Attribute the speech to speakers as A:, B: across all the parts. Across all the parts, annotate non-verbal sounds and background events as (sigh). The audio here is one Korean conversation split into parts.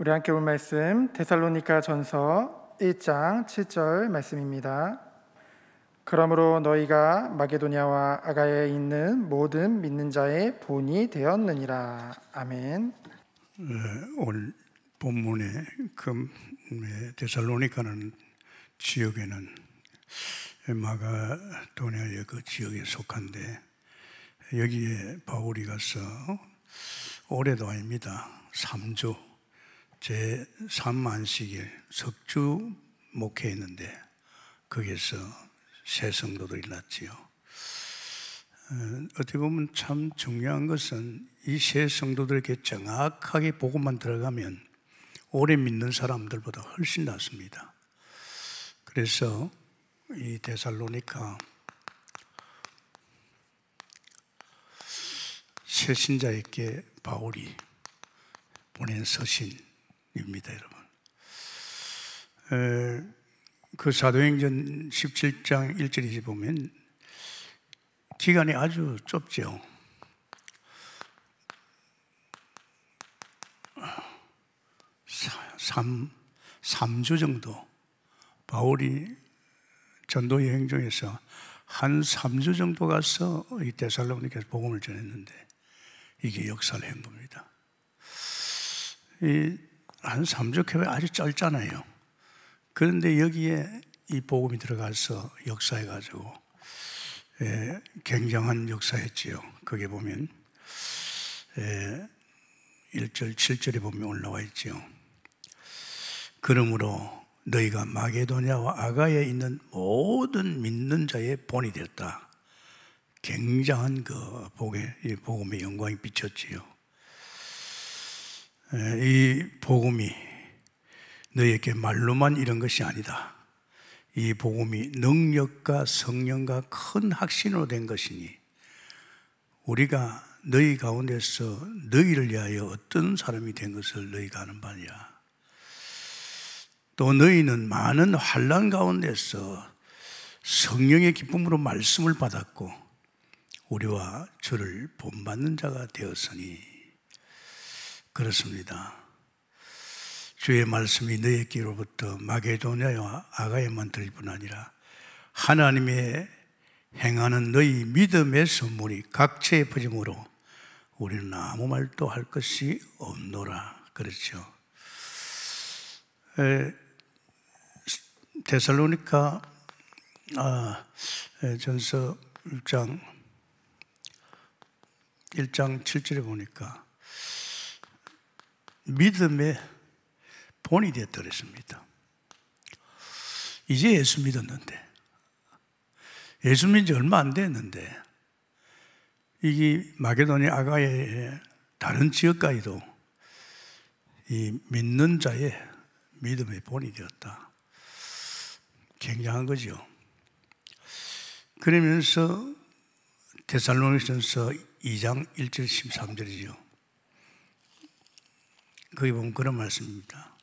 A: 우리 함께 볼 말씀 데살로니가 전서 1장 7절 말씀입니다. 그러므로 너희가 마게도냐와 아가에 있는 모든 믿는 자의 본이 되었느니라. 아멘. 네, 오늘 본문의 금 데살로니가는 지역에는 예, 마가도냐의 그 지역에 속한데 여기에 바울이 가서 올해도 아닙니다. 3주 제 3만식일 석주 목회했는데 거기에서 새 성도들이 났지요. 어, 어떻게 보면 참 중요한 것은 이 새 성도들에게 정확하게 보고만 들어가면 오래 믿는 사람들보다 훨씬 낫습니다. 그래서 이 데살로니카 새신자에게 바울이 보낸 서신 입니다, 여러분. 그 사도행전 17장 1절에 보면 기간이 아주 좁죠. 삼 3주 정도 바울이 전도 여행 중에서 한 3주 정도 가서 이 데살로니께서 복음을 전했는데 이게 역사를 한 겁니다. 이한 삼족회회 아주 짧잖아요. 그런데 여기에 이 복음이 들어가서 역사해가지고 예, 굉장한 역사했지요. 거기 보면 예, 1절, 7절에 보면 올라와 있지요. 그러므로 너희가 마게도냐와 아가에 있는 모든 믿는 자의 본이 됐다. 굉장한 그 복의, 복음의 영광이 비쳤지요. 예, 이 복음이 너에게 말로만 이런 것이 아니다. 이 복음이 능력과 성령과 큰 확신으로 된 것이니 우리가 너희 가운데서 너희를 위하여 어떤 사람이 된 것을 너희가 아는 바냐. 또 너희는 많은 환란 가운데서 성령의 기쁨으로 말씀을 받았고 우리와 저를 본받는 자가 되었으니 그렇습니다. 주의 말씀이 너에게로부터 마게도냐와 아가야만 들뿐 아니라 하나님의 행하는 너희 믿음의 선물이 각처에 퍼짐으로 우리는 아무 말도 할 것이 없노라. 그렇죠. 에, 데살로니카 아, 에, 전서 1장 1장 7절에 보니까 믿음의 본이 되었더랬습니다. 이제 예수 믿었는데, 예수 믿은 지 얼마 안 됐는데, 이게 마게도니 아가의 다른 지역까지도 이 믿는 자의 믿음의 본이 되었다. 굉장한 거죠. 그러면서 데살로니전서 2장 1절 13절이죠. 거기 보면 그런 말씀입니다.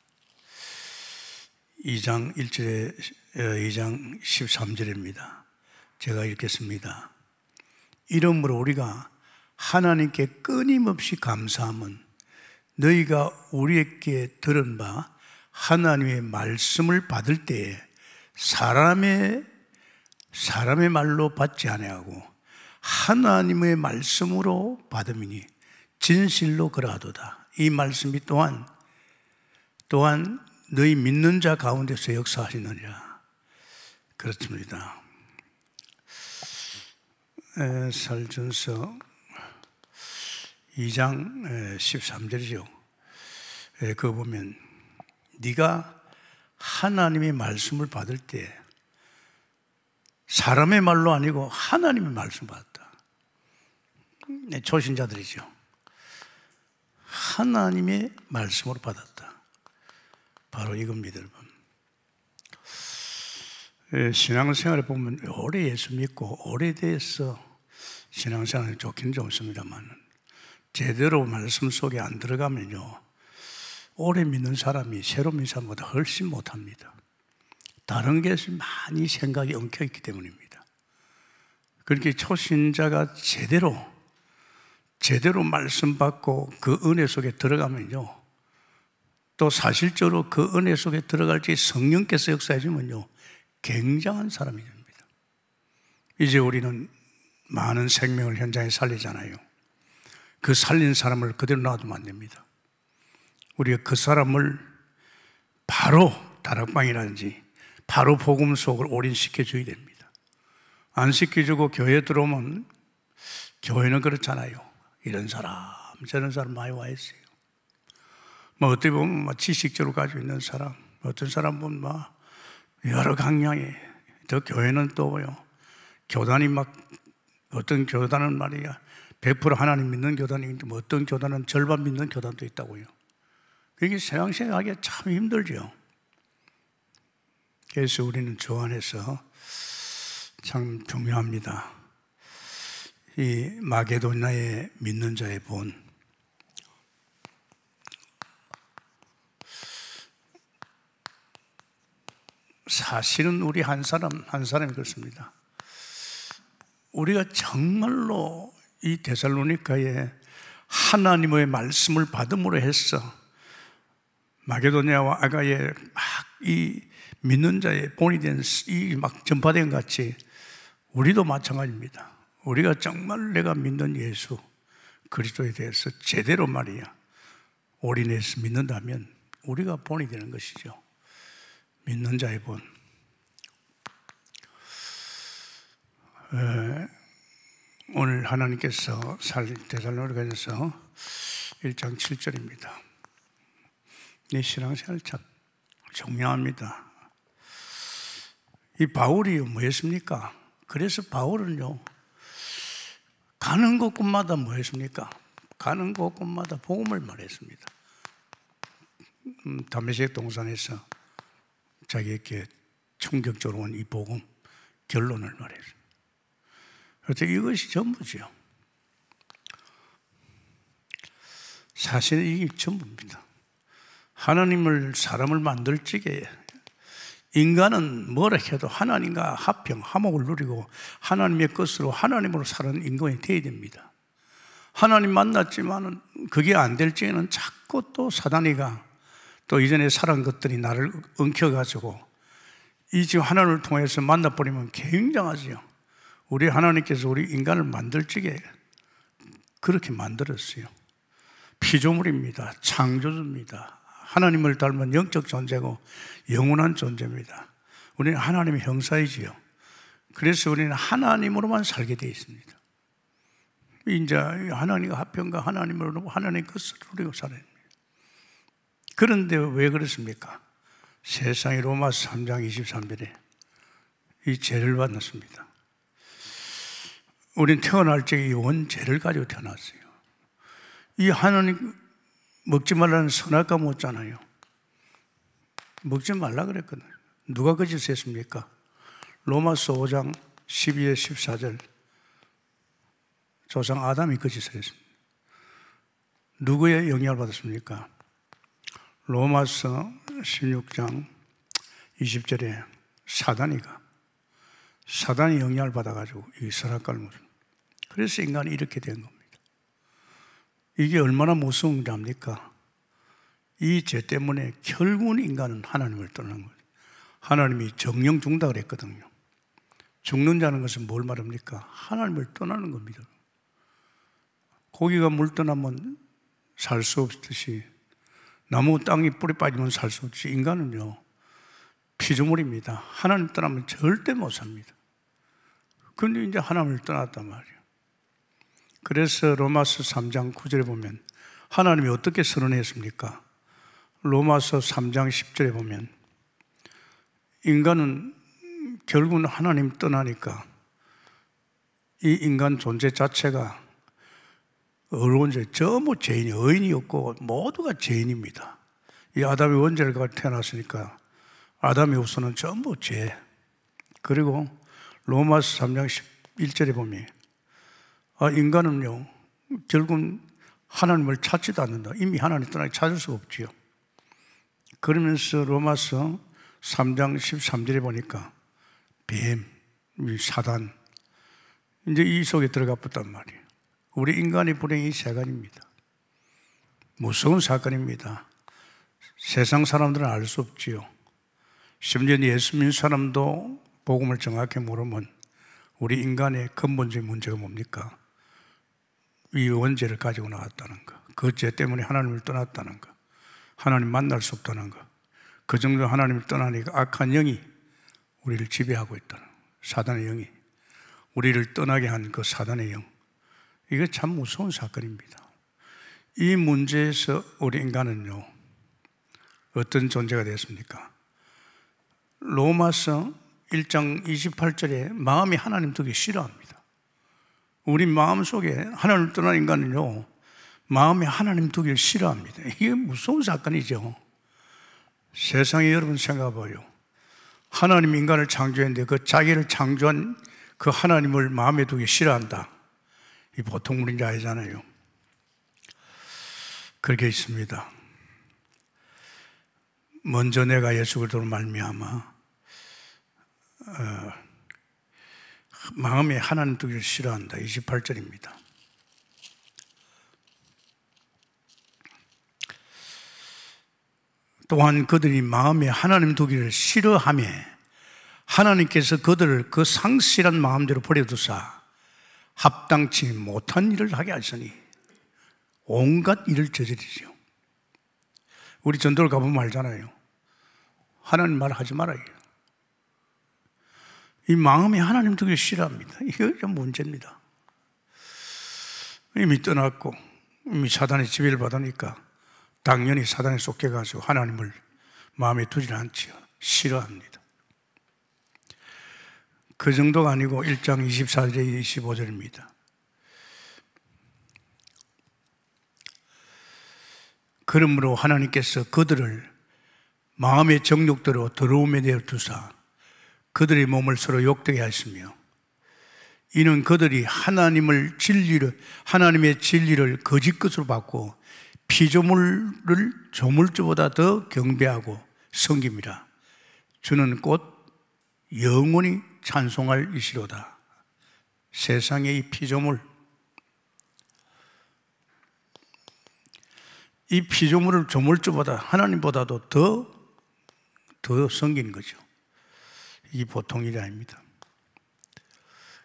A: 2장 1절에 2장 어, 13절입니다. 제가 읽겠습니다. 이러므로 우리가 하나님께 끊임없이 감사함은 너희가 우리에게 들은 바 하나님의 말씀을 받을 때에 사람의 사람의 말로 받지 아니하고 하나님의 말씀으로 받음이니 진실로 그러하도다. 이 말씀이 또한 또한 너희 믿는 자 가운데서 역사하시느냐 그렇습니다. 에, 설전서 2장 13절이죠. 그거 보면 네가 하나님의 말씀을 받을 때 사람의 말로 아니고 하나님의 말씀 받았다. 네, 초신자들이죠. 하나님의 말씀으로 받았다. 바로 이겁니다, 여러분. 예, 신앙생활을 보면 오래 예수 믿고 오래돼서 신앙생활이 좋긴 좋습니다만 제대로 말씀 속에 안 들어가면요 오래 믿는 사람이 새로 믿는 사람보다 훨씬 못합니다. 다른 게 많이 생각이 엉켜 있기 때문입니다. 그렇게 초신자가 제대로 제대로 말씀받고 그 은혜 속에 들어가면요. 또 사실적으로 그 은혜 속에 들어갈지 성령께서 역사해주면요. 굉장한 사람이 됩니다. 이제 우리는 많은 생명을 현장에 살리잖아요. 그 살린 사람을 그대로 놔두면 안 됩니다. 우리가 그 사람을 바로 다락방이라든지 바로 복음 속을 올인시켜 줘야 됩니다. 안 시켜주고 교회 에 들어오면 교회는 그렇잖아요. 이런 사람, 저런 사람 많이 와 있어요. 뭐 어떻게 보면 뭐 지식적으로 가지고 있는 사람, 어떤 사람 보면 막 뭐 여러 강량이, 더 교회는 또요. 교단이 막 어떤 교단은 말이야. 100% 하나님 믿는 교단이 데뭐 어떤 교단은 절반 믿는 교단도 있다고요. 이게 생각하기참 힘들죠. 그래서 우리는 주 안에서 참 중요합니다. 이 마게도냐의 믿는 자의 본 사실은 우리 한 사람 한 사람이 그렇습니다. 우리가 정말로 이 데살로니카에 하나님의 말씀을 받음으로 해서 마게도냐와 아가의 막 이 믿는 자의 본이 된 이 막 전파된 같이 우리도 마찬가지입니다. 우리가 정말 내가 믿는 예수 그리스도에 대해서 제대로 말이야 올인해서 믿는다면 우리가 본이 되는 것이죠. 믿는 자의 본. 에, 오늘 하나님께서 대살로니가에서 1장 7절입니다. 내 신앙생활 참 중요합니다. 이 바울이 뭐였습니까? 그래서 바울은요, 가는 곳곳마다 뭐 했습니까? 가는 곳곳마다 복음을 말했습니다. 음, 담메색 동산에서 자기에게 충격적으로 온 이 복음 결론을 말했습니다. 그래서 이것이 전부지요. 사실 이게 전부입니다. 하나님을 사람을 만들 적에 인간은 뭐라 해도 하나님과 합평, 화목을 누리고 하나님의 것으로 하나님으로 사는 인간이 되어야 됩니다. 하나님 만났지만 그게 안 될지에는 자꾸 또 사단이가 또 이전에 살은 것들이 나를 엉켜가지고 이지 하나님을 통해서 만나버리면 굉장하지요. 우리 하나님께서 우리 인간을 만들 적에 그렇게 만들었어요. 피조물입니다. 창조주입니다. 하나님을 닮은 영적 존재고 영원한 존재입니다. 우리는 하나님의 형사이지요. 그래서 우리는 하나님으로만 살게 되어 있습니다. 이제 하나님과 합평과 하나님으로 하나님 것을 누리고 살아야 니다 그런데 왜 그렇습니까? 세상이 로마 3장 23절에 이 죄를 받았습니다. 우린 태어날 적에 이 원죄를 가지고 태어났어요. 이 하나님 먹지 말라는 선악과 못잖아요. 먹지 말라 그랬거든. 누가 그짓 했습니까? 로마서 5장 12절 14절 조상 아담이 그 짓을 했습니다. 누구의 영향을 받았습니까? 로마서 16장 20절에 사단이가 사단이 영향을 받아가지고 이 선악과를 물 그래서 인간이 이렇게 된 겁니다. 이게 얼마나 무서운 일입니까? 이 죄 때문에 결국은 인간은 하나님을 떠나는 거예요. 하나님이 정령 죽다 그랬거든요. 죽는다는 것은 뭘 말합니까? 하나님을 떠나는 겁니다. 고기가 물 떠나면 살 수 없듯이 나무 땅이 뿌리 빠지면 살 수 없듯이 인간은요 피조물입니다. 하나님 떠나면 절대 못 삽니다. 그런데 이제 하나님을 떠났단 말이에요. 그래서 로마서 3장 9절에 보면 하나님이 어떻게 선언했습니까? 로마서 3장 10절에 보면 인간은 결국은 하나님 떠나니까 이 인간 존재 자체가 어려운 죄, 전부 뭐 죄인이, 의인이었고 모두가 죄인입니다. 이 아담이 원죄를 가지고 태어났으니까 아담이 없어는 전부 뭐 죄. 그리고 로마서 3장 11절에 보면 아, 인간은요, 결국은 하나님을 찾지도 않는다. 이미 하나님 떠나게 찾을 수 없지요. 그러면서 로마서 3장 13절에 보니까 뱀, 사단, 이제 이 속에 들어가 봤단 말이에요. 우리 인간의 불행이 세가입니다 무서운 사건입니다. 세상 사람들은 알 수 없지요. 심지어 예수 믿는 사람도 복음을 정확히 모르면 우리 인간의 근본적인 문제가 뭡니까? 위 원죄를 가지고 나왔다는 것. 그 죄 때문에 하나님을 떠났다는 것. 하나님 만날 수 없다는 것. 그 정도 하나님을 떠나니까 악한 영이 우리를 지배하고 있다는 사단의 영이. 우리를 떠나게 한 그 사단의 영. 이거 참 무서운 사건입니다. 이 문제에서 우리 인간은요, 어떤 존재가 되었습니까? 로마서 1장 28절에 마음이 하나님 두기 싫어합니다. 우리 마음 속에 하나님을 떠난 인간은요, 마음이 하나님 두기를 싫어합니다. 이게 무서운 사건이죠. 세상에 여러분 생각해봐요. 하나님 인간을 창조했는데 그 자기를 창조한 그 하나님을 마음에 두기 싫어한다. 이 보통 우인지아잖아요 그렇게 있습니다. 먼저 내가 예수 그리스도로 말미암아 어, 마음에 하나님 두기를 싫어한다. 28절입니다. 또한 그들이 마음에 하나님 두기를 싫어하며 하나님께서 그들을 그 상실한 마음대로 버려두사 합당치 못한 일을 하게 하시니 온갖 일을 저지르죠. 우리 전도를 가보면 알잖아요. 하나님 말 하지 말아요. 이 마음이 하나님 되게 싫어합니다. 이게 참 문제입니다. 이미 떠났고 이미 사단의 지배를 받으니까 당연히 사단에 쫓겨가지고 하나님을 마음에 두질 않지요. 싫어합니다. 그 정도가 아니고 1장 24절에 25절입니다. 그러므로 하나님께서 그들을 마음의 정욕대로 더러움에 대해 두사 그들의 몸을 서로 욕되게 하시며 이는 그들이 하나님을 진리를 하나님의 진리를 거짓 것으로 받고 피조물을 조물주보다 더 경배하고 섬깁니다. 주는 꽃 영원히 찬송할 이시로다. 세상의 이 피조물 이 피조물을 조물주보다 하나님보다도 더 더 섬긴 거죠. 이 보통 일이 아닙니다.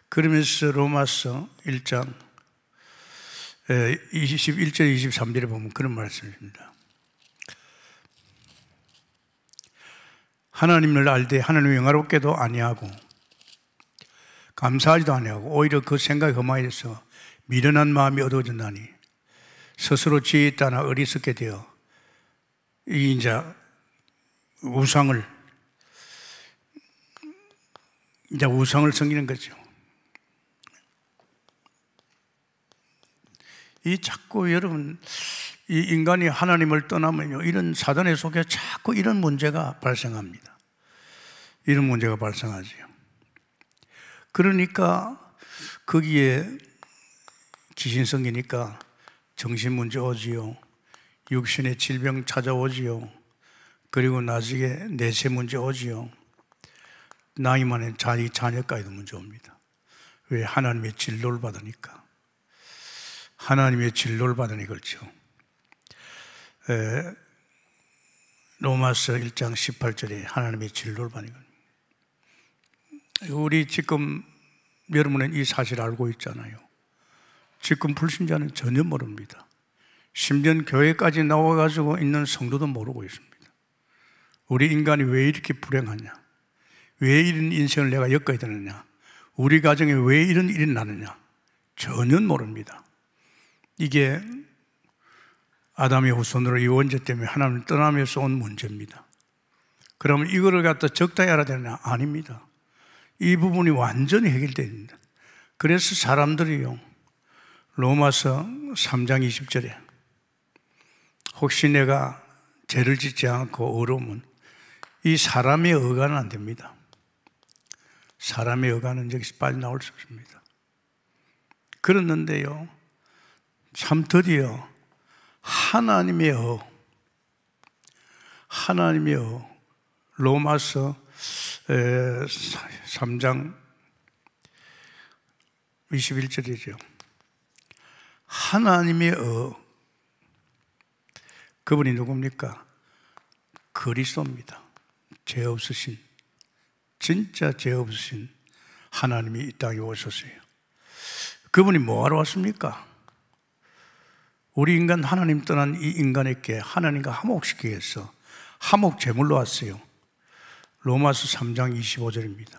A: 그러면서 로마서 1장 21절 23절에 보면 그런 말씀입니다. 하나님을 알되 하나님 영화롭게도 아니하고 감사하지도 아니하고 오히려 그 생각이 험하여서 미련한 마음이 어두워진다니 스스로 지혜 있다나 어리석게 되어 이 이제 우상을 이제 우상을 섬기는 거죠. 이 자꾸 여러분 이 인간이 하나님을 떠나면요 이런 사단의 속에 자꾸 이런 문제가 발생합니다. 이런 문제가 발생하지요. 그러니까 거기에 귀신 성기니까 정신 문제 오지요. 육신의 질병 찾아오지요. 그리고 나중에 내세 문제 오지요. 나이 많은 자기 자녀까지도 문제옵니다. 왜 하나님의 진로를 받으니까. 하나님의 진로를 받으니 그렇죠. 에, 로마서 1장 18절에 하나님의 진로를 받는 니 그렇죠. 우리 지금 여러분은 이 사실 알고 있잖아요. 지금 불신자는 전혀 모릅니다. 심지어 교회까지 나와가지고 있는 성도도 모르고 있습니다. 우리 인간이 왜 이렇게 불행하냐? 왜 이런 인생을 내가 엮어야 되느냐? 우리 가정에 왜 이런 일이 나느냐? 전혀 모릅니다. 이게 아담의 후손으로 이 원죄 때문에 하나님을 떠나면서 온 문제입니다. 그러면 이거를 갖다 적당히 알아야 되느냐? 아닙니다. 이 부분이 완전히 해결됩니다. 그래서 사람들이요, 로마서 3장 20절에 혹시 내가 죄를 짓지 않고 어려우면 이 사람의 의가는 안 됩니다. 사람의 여가는 여기서 빨리 나올수 없습니다. 그렇는데요. 참 드디어 하나님의 어, 하나님의 어, 로마서 3장 21절이죠. 하나님의 어, 그분이 누굽니까? 그리스도입니다. 죄 없으신 진짜 죄 없으신 하나님이 이 땅에 오셨어요. 그분이 뭐하러 왔습니까? 우리 인간 하나님 떠난 이 인간에게 하나님과 화목시키기 위해서 화목 제물로 왔어요. 로마서 3장 25절입니다.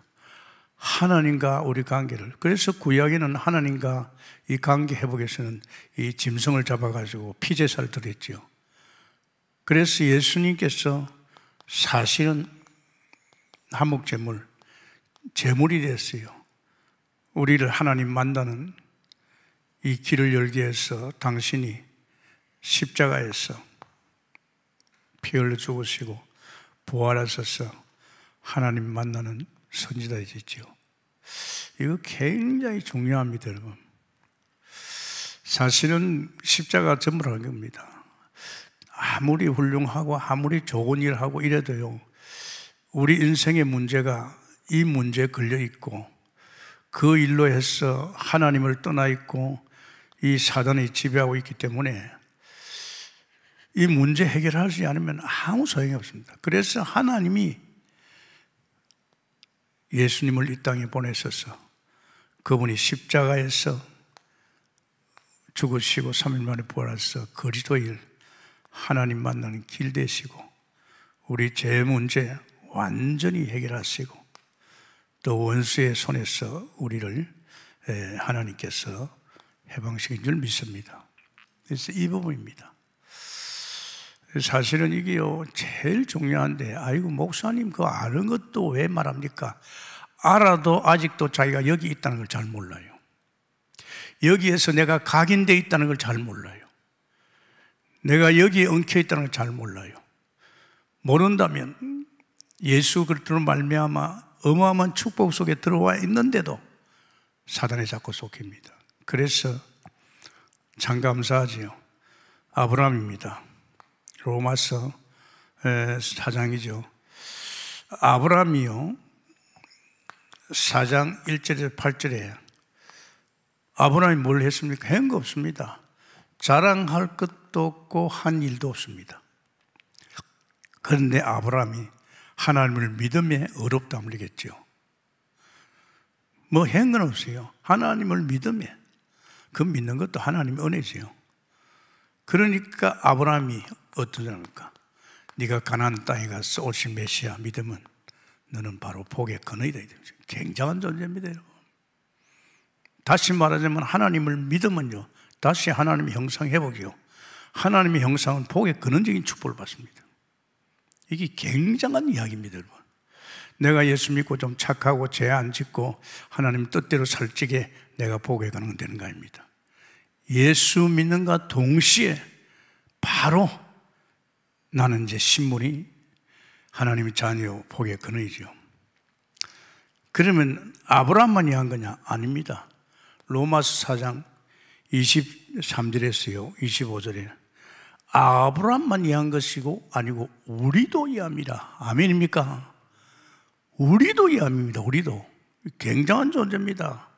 A: 하나님과 우리 관계를 그래서 구약에는 하나님과 이 관계 회복에서는 이 짐승을 잡아가지고 피제사를 드렸지 그래서 예수님께서 사실은 한목재물, 재물이 됐어요. 우리를 하나님 만나는 이 길을 열기 위해서 당신이 십자가에서 피 흘려 죽으시고 부활하셔서 하나님 만나는 선지자 되셨죠 이거 굉장히 중요합니다, 여러분. 사실은 십자가 전부라는 겁니다. 아무리 훌륭하고 아무리 좋은 일 하고 이래도요. 우리 인생의 문제가 이 문제에 걸려 있고 그 일로 해서 하나님을 떠나 있고 이 사단이 지배하고 있기 때문에 이 문제 해결하지 않으면 아무 소용이 없습니다. 그래서 하나님이 예수님을 이 땅에 보내셔서 그분이 십자가에서 죽으시고 3일 만에 부활하셔서 거리도 일 하나님 만나는 길 되시고 우리 죄 문제, 완전히 해결하시고 또 원수의 손에서 우리를 하나님께서 해방시킨 줄 믿습니다. 그래서 이 부분입니다. 사실은 이게요, 제일 중요한데, 아이고, 목사님 그 아는 것도 왜 말합니까? 알아도 아직도 자기가 여기 있다는 걸 잘 몰라요. 여기에서 내가 각인되 어 있다는 걸 잘 몰라요. 내가 여기에 엉켜 있다는 걸 잘 몰라요. 모른다면 예수 그리스도로 말미암아 어마어마한 축복 속에 들어와 있는데도 사단에 자꾸 속입니다. 그래서 참 감사하지요. 아브라함입니다. 로마서 사장이죠. 아브라함이요. 사장 1절에서 8절에 아브라함이 뭘 했습니까? 한 거 없습니다. 자랑할 것도 없고 한 일도 없습니다. 그런데 아브라함이 하나님을 믿음에 어렵다면 되겠죠. 뭐 행은 없어요. 하나님을 믿음에. 그 믿는 것도 하나님의 은혜지요. 그러니까 아브라함이 어떤 사니까 네가 가난 땅에 가서 오신 메시아 믿으면 너는 바로 복의 근원이다. 굉장한 존재입니다. 다시 말하자면 하나님을 믿으면요. 다시 하나님의 형상 회복이요. 하나님의 형상은 복의 근원적인 축복을 받습니다. 이게 굉장한 이야기입니다, 여러분. 내가 예수 믿고 좀 착하고 죄 안 짓고 하나님 뜻대로 살찌게 내가 복에 가는 되는 거 아닙니다. 예수 믿는가 동시에 바로 나는 이제 신분이 하나님의 자녀 복 가는 일이요 그러면 아브라함만이 한 거냐? 아닙니다. 로마서 4장 23절에서요, 25절에 아브라함만 이해한 것이고 아니고 우리도 이해합니다. 아멘입니까? 우리도 이해합니다. 우리도 굉장한 존재입니다.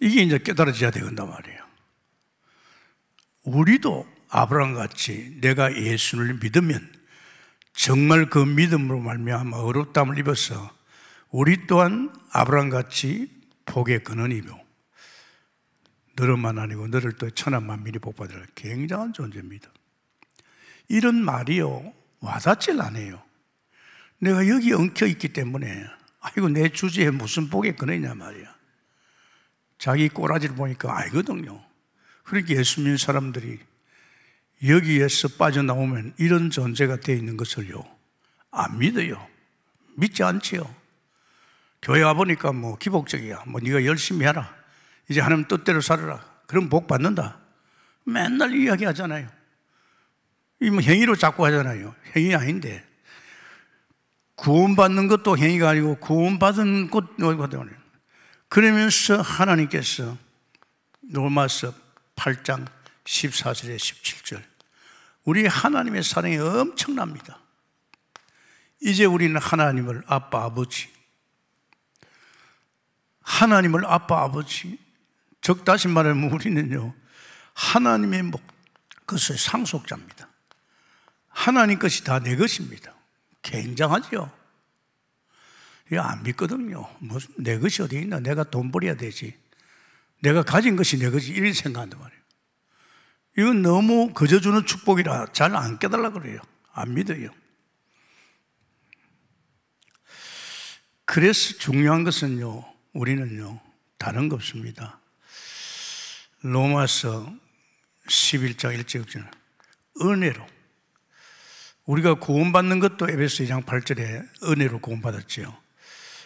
A: 이게 이제 깨달아져야 되겠단 말이에요. 우리도 아브라함 같이 내가 예수를 믿으면 정말 그 믿음으로 말미암아 어렵담을 입어서 우리 또한 아브라함 같이 복의 근원이며 너를만 아니고 너를 또 천한 만민이 복받을 굉장한 존재입니다. 이런 말이요. 와닿질 않아요. 내가 여기 엉켜 있기 때문에 아이고 내 주제에 무슨 복에 꺼내냐 말이야. 자기 꼬라지를 보니까 알거든요. 그러니까 예수 믿 사람들이 여기에서 빠져나오면 이런 존재가 되어 있는 것을요. 안 믿어요. 믿지 않지요. 교회 와보니까 뭐 기복적이야. 뭐 네가 열심히 해라. 이제 하나님 뜻대로 살아라. 그럼 복 받는다. 맨날 이야기 하잖아요. 이뭐 행위로 자꾸 하잖아요. 행위 아닌데. 구원받는 것도 행위가 아니고 구원받은 것도 그러면서 하나님께서 로마서 8장 14절에 17절 우리 하나님의 사랑이 엄청납니다. 이제 우리는 하나님을 아빠 아버지 하나님을 아빠 아버지 즉 다시 말하면 우리는요 하나님의 것의 상속자입니다. 하나님 것이 다 내 것입니다. 굉장하지 이거 안 믿거든요. 무슨 내 것이 어디 있나? 내가 돈 벌어야 되지. 내가 가진 것이 내 것이 이런 생각한단 말이에요. 이건 너무 거저주는 축복이라 잘 안 깨달라 그래요. 안 믿어요. 그래서 중요한 것은요, 우리는요, 다른 거 없습니다. 로마서 11장 1절 은혜로 우리가 구원받는 것도 에베소 2장 8절에 은혜로 구원받았지요.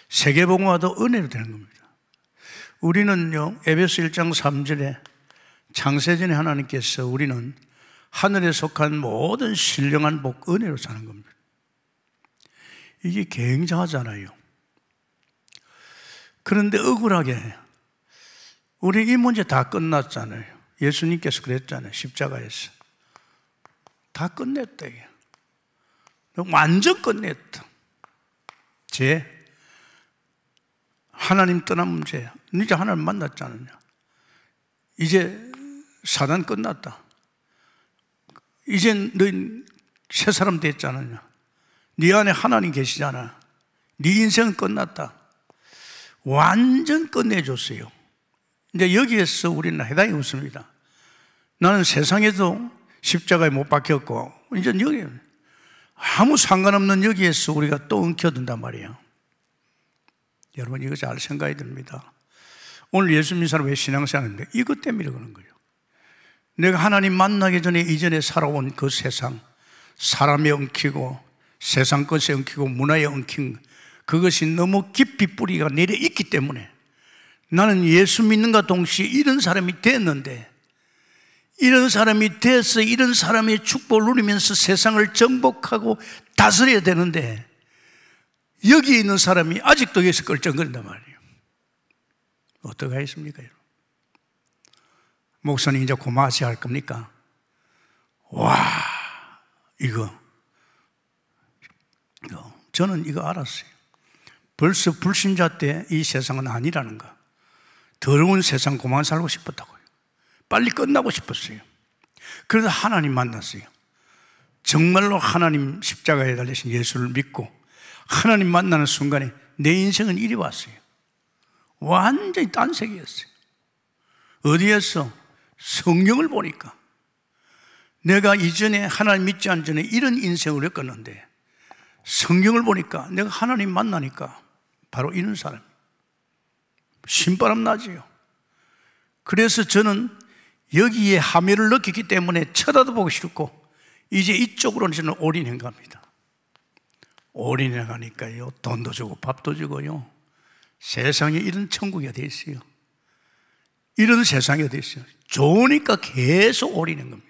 A: 세계복음화도 은혜로 되는 겁니다. 우리는요 에베소 1장 3절에 창세전에 하나님께서 우리는 하늘에 속한 모든 신령한 복 은혜로 사는 겁니다. 이게 굉장하잖아요. 그런데 억울하게 우리 이 문제 다 끝났잖아요. 예수님께서 그랬잖아요. 십자가에서. 다 끝냈다. 완전 끝냈다. 죄. 하나님 떠난 문제. 이제 하나님 만났잖아요. 이제 사단 끝났다. 이제 너희 새 사람 됐잖아요. 네 안에 하나님 계시잖아. 네 인생은 끝났다. 완전 끝내줬어요. 이제 그러니까 여기에서 우리는 해당이 없습니다. 나는 세상에도 십자가에 못 박혔고, 이제 여기, 아무 상관없는 여기에서 우리가 또 엉켜든단 말이에요. 여러분, 이거 잘 생각해야 됩니다. 오늘 예수 믿는 사람 왜 신앙생활인데? 이것 때문에 그러는 거예요. 내가 하나님 만나기 전에 이전에 살아온 그 세상, 사람에 엉키고 세상 것에 엉키고 문화에 엉킨 그것이 너무 깊이 뿌리가 내려 있기 때문에 나는 예수 믿는가 동시에 이런 사람이 됐는데 이런 사람이 돼서 이런 사람의 축복을 누리면서 세상을 정복하고 다스려야 되는데 여기에 있는 사람이 아직도 여기서 끌쩡거린단 말이에요. 어떻게하겠습니까 목사님 이제 고마워지 하할 겁니까? 와, 이거. 저는 이거 알았어요. 벌써 불신자 때 이 세상은 아니라는 거. 더러운 세상 고만 살고 싶었다고요. 빨리 끝나고 싶었어요. 그래서 하나님 만났어요. 정말로 하나님 십자가에 달리신 예수를 믿고 하나님 만나는 순간에 내 인생은 이리 왔어요. 완전히 딴 세계였어요. 어디에서? 성경을 보니까. 내가 이전에 하나님 믿지 않기 전에 이런 인생을 했었는데 성경을 보니까 내가 하나님 만나니까 바로 이런 사람. 신바람 나지요. 그래서 저는 여기에 함의를 느끼기 때문에 쳐다도 보고 싫고 이제 이쪽으로는 저는 올인 행가니다 올인 행가니까요. 돈도 주고 밥도 주고요. 세상에 이런 천국이 어디 있어요? 이런 세상이 어디 있어요? 좋으니까 계속 올인는 겁니다.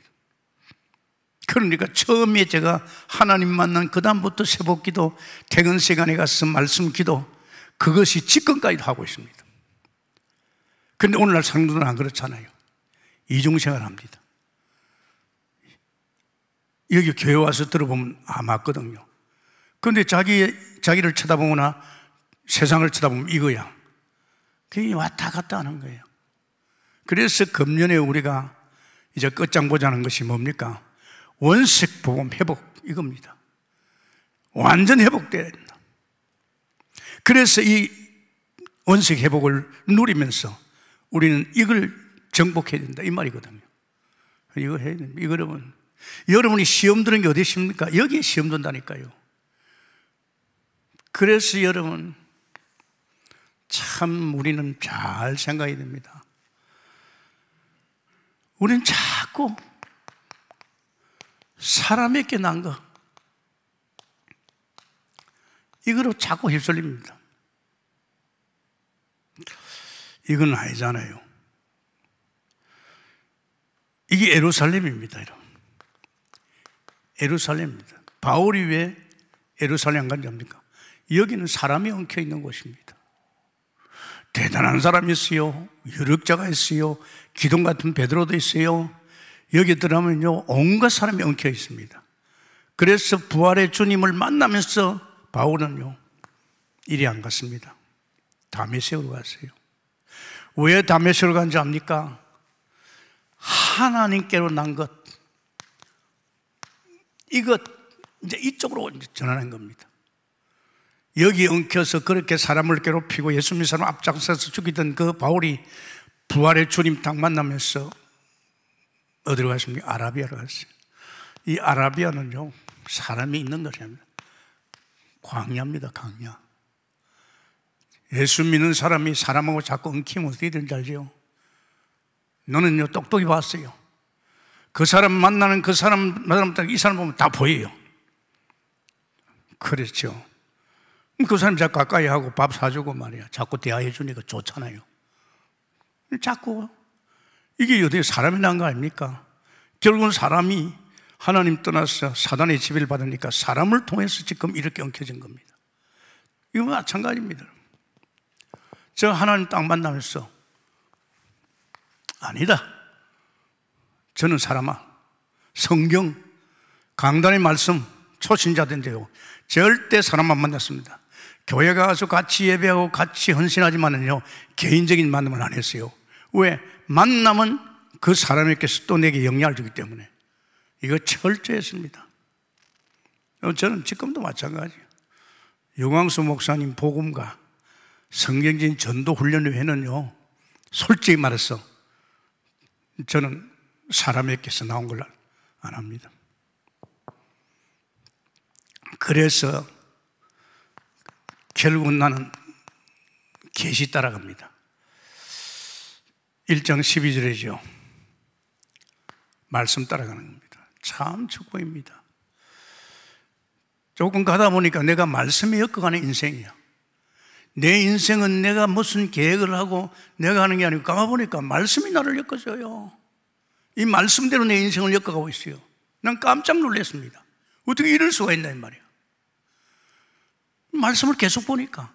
A: 그러니까 처음에 제가 하나님 만난 그다음부터 새벽 기도, 퇴근 시간에 가서 말씀 기도, 그것이 지금까지도 하고 있습니다. 근데 오늘날 성도는 안 그렇잖아요. 이중생활 합니다. 여기 교회 와서 들어보면 아 맞거든요. 근데 자기 자기를 쳐다보거나 세상을 쳐다보면 이거야. 그게 왔다 갔다 하는 거예요. 그래서 금년에 우리가 이제 끝장 보자는 것이 뭡니까? 원색 보험 회복 이겁니다. 완전 회복되어야 된다. 그래서 이 원색 회복을 누리면서 우리는 이걸 정복해야 된다. 이 말이거든요. 이거 해야 됩니다. 이거 여 여러분이 시험 드는 게 어디 있습니까? 여기에 시험 든다니까요. 그래서 여러분, 참 우리는 잘 생각해야 됩니다. 우리는 자꾸 사람에게 난 거, 이거로 자꾸 휩쓸립니다. 이건 아니잖아요. 이게 에루살렘입니다, 여러분. 에루살렘입니다. 바울이 왜 에루살렘 간 겁니까? 여기는 사람이 엉켜 있는 곳입니다. 대단한 사람이 있어요. 유력자가 있어요. 기둥 같은 베드로도 있어요. 여기 들어가면요, 온갖 사람이 엉켜 있습니다. 그래서 부활의 주님을 만나면서 바울은요, 이리 안 갔습니다. 담에세우로 갔어요. 왜 다메시로 간지 압니까? 하나님께로 난 것. 이것, 이제 이쪽으로 전하는 겁니다. 여기 엉켜서 그렇게 사람을 괴롭히고 예수님 사람 앞장서서 죽이던 그 바울이 부활의 주님 딱 만나면서 어디로 갔습니까? 아라비아로 갔어요. 이 아라비아는요, 사람이 있는 것입니다. 광야입니다, 광야. 예수 믿는 사람이 사람하고 자꾸 엉키면 어떻게 된지 알지너는 똑똑히 봤어요. 그 사람 만나는 그 사람, 만나면 그 이 사람 보면 다 보여요. 그렇죠. 그 사람 자꾸 가까이 하고 밥 사주고 말이야. 자꾸 대화해 주니까 좋잖아요. 자꾸. 이게 어떻 사람이 난 거 아닙니까? 결국은 사람이 하나님 떠나서 사단의 지배를 받으니까 사람을 통해서 지금 이렇게 엉켜진 겁니다. 이거 마찬가지입니다. 저 하나님 딱 만나면서 아니다. 저는 사람아. 성경, 강단의 말씀, 초신자된데요. 절대 사람만 만났습니다. 교회 가서 같이 예배하고 같이 헌신하지만은요, 개인적인 만남을 안 했어요. 왜? 만남은 그 사람에게서 또 내게 영향을 주기 때문에. 이거 철저했습니다. 어, 저는 지금도 마찬가지예요. 용왕수 목사님 복음과 성경진 전도 훈련회는요, 솔직히 말해서 저는 사람에게서 나온 걸 안 합니다. 그래서 결국 나는 계시 따라갑니다. 1장 12절이죠. 말씀 따라가는 겁니다. 참 축복입니다. 조금 가다 보니까 내가 말씀이 엮어가는 인생이야. 내 인생은 내가 무슨 계획을 하고 내가 하는 게 아니고 까마보니까 말씀이 나를 엮어줘요. 이 말씀대로 내 인생을 엮어가고 있어요. 난 깜짝 놀랐습니다. 어떻게 이럴 수가 있나, 이 말이야. 말씀을 계속 보니까,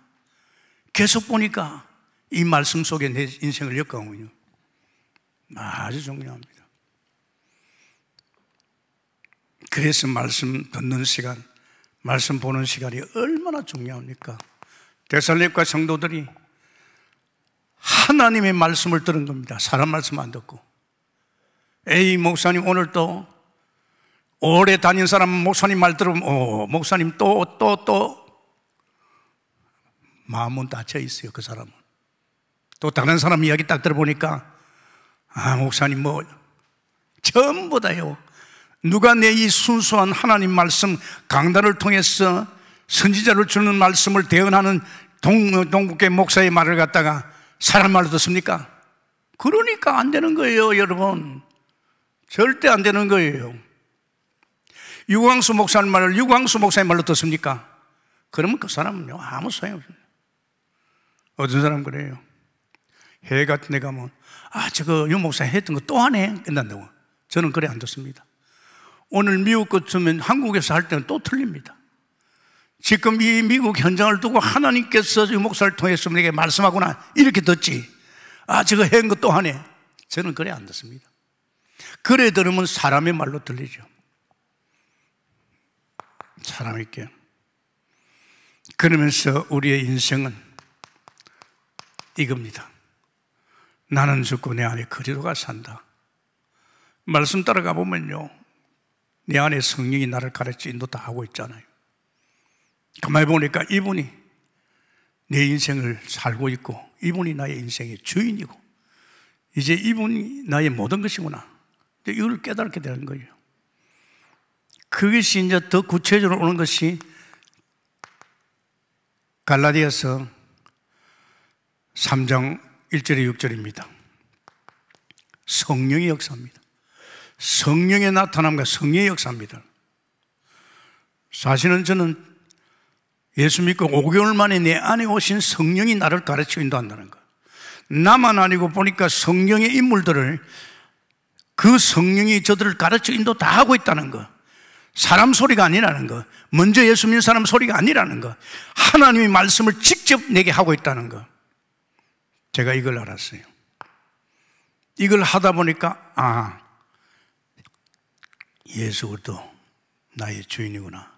A: 계속 보니까 이 말씀 속에 내 인생을 엮어가군요. 아주 중요합니다. 그래서 말씀 듣는 시간, 말씀 보는 시간이 얼마나 중요합니까? 데살립과 성도들이 하나님의 말씀을 들은 겁니다. 사람 말씀 안 듣고. 에이, 목사님, 오늘 또, 오래 다닌 사람 목사님 말 들으면, 오, 어, 목사님 또, 또, 또. 마음은 닫혀 있어요, 그 사람은. 또 다른 사람 이야기 딱 들어보니까, 아, 목사님 뭐, 전부 다요. 누가 내 이 순수한 하나님 말씀 강단을 통해서 선지자를 주는 말씀을 대언하는 동, 동국계 목사의 말을 갖다가 사람 말로 듣습니까? 그러니까 안 되는 거예요, 여러분. 절대 안 되는 거예요. 유광수 목사님 말을 유광수 목사님 말로 듣습니까? 그러면 그 사람은요, 아무 소용없어요. 어떤 사람 그래요. 해외 같은 데 가면, 아, 저거 유 목사 했던 거 또 하네? 끝난다고. 저는 그래 안 듣습니다. 오늘 미국 것으면 한국에서 할 때는 또 틀립니다. 지금 이 미국 현장을 두고 하나님께서 이 목사를 통해서 우리에게 말씀하구나. 이렇게 듣지. 아, 저거 한 것도 하네. 저는 그래 안 듣습니다. 그래 들으면 사람의 말로 들리죠. 사람에게. 그러면서 우리의 인생은 이겁니다. 나는 죽고 내 안에 그리로가 산다. 말씀 따라가 보면요. 내 안에 성령이 나를 가르치 인도다 하고 있잖아요. 가만히 보니까 이분이 내 인생을 살고 있고 이분이 나의 인생의 주인이고 이제 이분이 나의 모든 것이구나. 이걸 깨닫게 되는 거예요. 그것이 이제 더 구체적으로 오는 것이 갈라디아서 3장 1절에 6절입니다. 성령의 역사입니다. 성령의 나타남과 성령의 역사입니다. 사실은 저는 예수 믿고 5개월 만에 내 안에 오신 성령이 나를 가르쳐 인도한다는 것. 나만 아니고 보니까 성령의 인물들을 그 성령이 저들을 가르쳐 인도 다 하고 있다는 것. 사람 소리가 아니라는 것. 먼저 예수 믿는 사람 소리가 아니라는 것. 하나님의 말씀을 직접 내게 하고 있다는 것. 제가 이걸 알았어요. 이걸 하다 보니까, 아, 예수도 나의 주인이구나.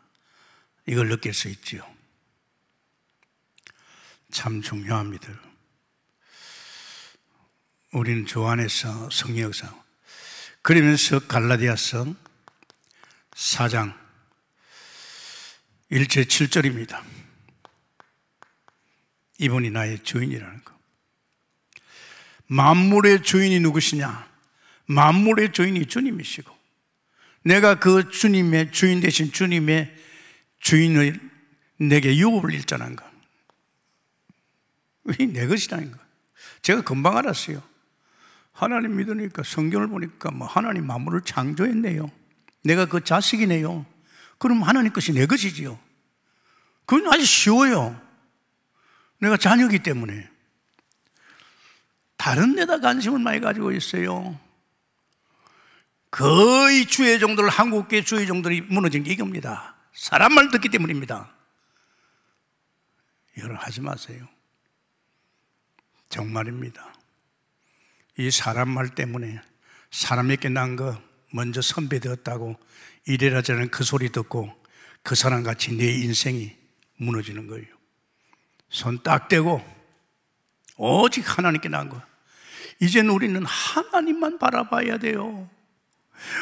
A: 이걸 느낄 수 있지요. 참 중요합니다. 우리는 주 안에서 성 역사. 그러면서 갈라디아서 4장 1제 7절입니다. 이분이 나의 주인이라는 거. 만물의 주인이 누구시냐? 만물의 주인이 주님이시고, 내가 그 주님의 주인 대신 주님의 주인을 내게 유업을 일전한 것. 의인 내 것이라는 거. 제가 금방 알았어요. 하나님 믿으니까 성경을 보니까 뭐 하나님 만물을 창조했네요. 내가 그 자식이네요. 그럼 하나님 것이 내 것이지요. 그건 아주 쉬워요. 내가 자녀기 때문에. 다른 데다 관심을 많이 가지고 있어요. 거의 주의 정도 한국계 주의 정도를 무너진 게 이겁니다. 사람 말 듣기 때문입니다. 여러 하지 마세요. 정말입니다. 이 사람 말 때문에 사람에게 난 거 먼저 선배되었다고 이래라 저래그 소리 듣고 그 사람같이 내 인생이 무너지는 거예요. 손 딱 대고 오직 하나님께 난 거. 이제 우리는 하나님만 바라봐야 돼요.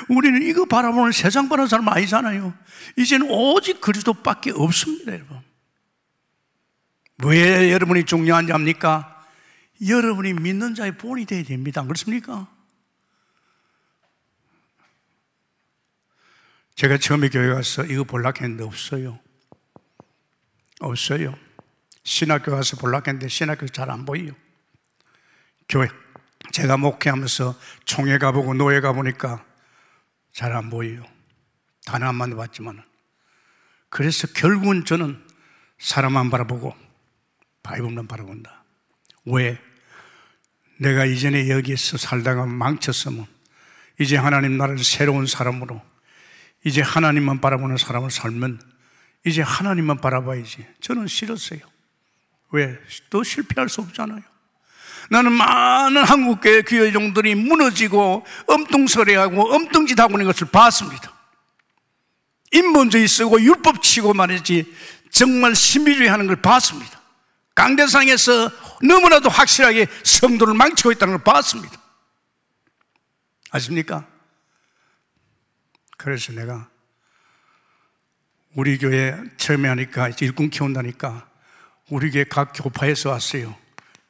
A: 우리는 이거 바라보는 세상 바라는 사람 아니잖아요. 이제는 오직 그리스도밖에 없습니다, 여러분. 왜 여러분이 중요한지 압니까? 여러분이 믿는 자의 본이 되어야 됩니다. 안 그렇습니까? 제가 처음에 교회 가서 이거 볼락했는데 없어요. 없어요. 신학교 가서 볼락했는데 신학교 잘 안 보여요. 교회. 제가 목회하면서 총회 가보고 노회 가보니까 잘 안 보여요. 단한 번도 봤지만. 그래서 결국은 저는 사람만 바라보고 바이블만 바라본다. 왜? 내가 이전에 여기에서 살다가 망쳤으면 이제 하나님 나라를 새로운 사람으로 이제 하나님만 바라보는 사람을 살면 이제 하나님만 바라봐야지. 저는 싫었어요. 왜? 또 실패할 수 없잖아요. 나는 많은 한국교회 교회종들이 무너지고 엉뚱설해하고 엉뚱짓하고 있는 것을 봤습니다. 인본주의 쓰고 율법 치고 말이지 정말 신비주의 하는 걸 봤습니다. 강대상에서 너무나도 확실하게 성도를 망치고 있다는 걸 봤습니다. 아십니까? 그래서 내가 우리 교회 처음에 하니까 일꾼 키운다니까 우리 교회 각 교파에서 왔어요.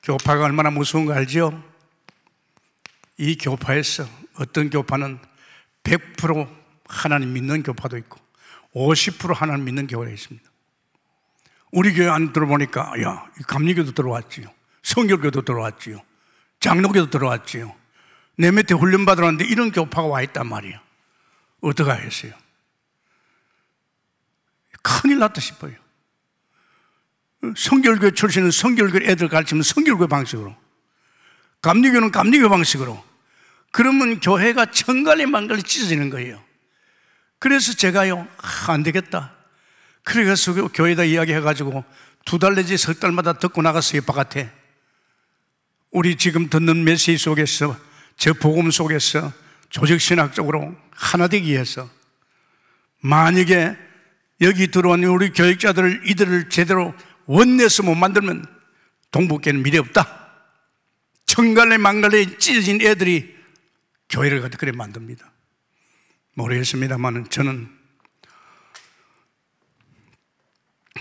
A: 교파가 얼마나 무서운 거 알죠? 이 교파에서 어떤 교파는 100% 하나님 믿는 교파도 있고 50% 하나님 믿는 교회가 있습니다. 우리 교회 안 들어보니까 야 감리교도 들어왔지요. 성결교도 들어왔지요. 장로교도 들어왔지요. 내 밑에 훈련 받으라는데 러 이런 교파가 와 있단 말이야. 어떡하겠어요? 큰일 났다 싶어요. 성결교 출신은 성결교 애들 가르치면 성결교 방식으로. 감리교는 감리교 방식으로. 그러면 교회가 천갈리 만갈리 찢어지는 거예요. 그래서 제가요, 아, 안 되겠다. 그래서 교회에다 이야기해가지고 두 달 내지 석 달마다 듣고 나갔어요, 바깥에. 우리 지금 듣는 메시지 속에서, 저 복음 속에서 조직신학적으로 하나 되기 위해서 만약에 여기 들어온 우리 교육자들 이들을 제대로 원내서 못 만들면 동북교는 미래 없다. 천갈래 망갈래 찢어진 애들이 교회를 가득 그래 만듭니다. 모르겠습니다만 저는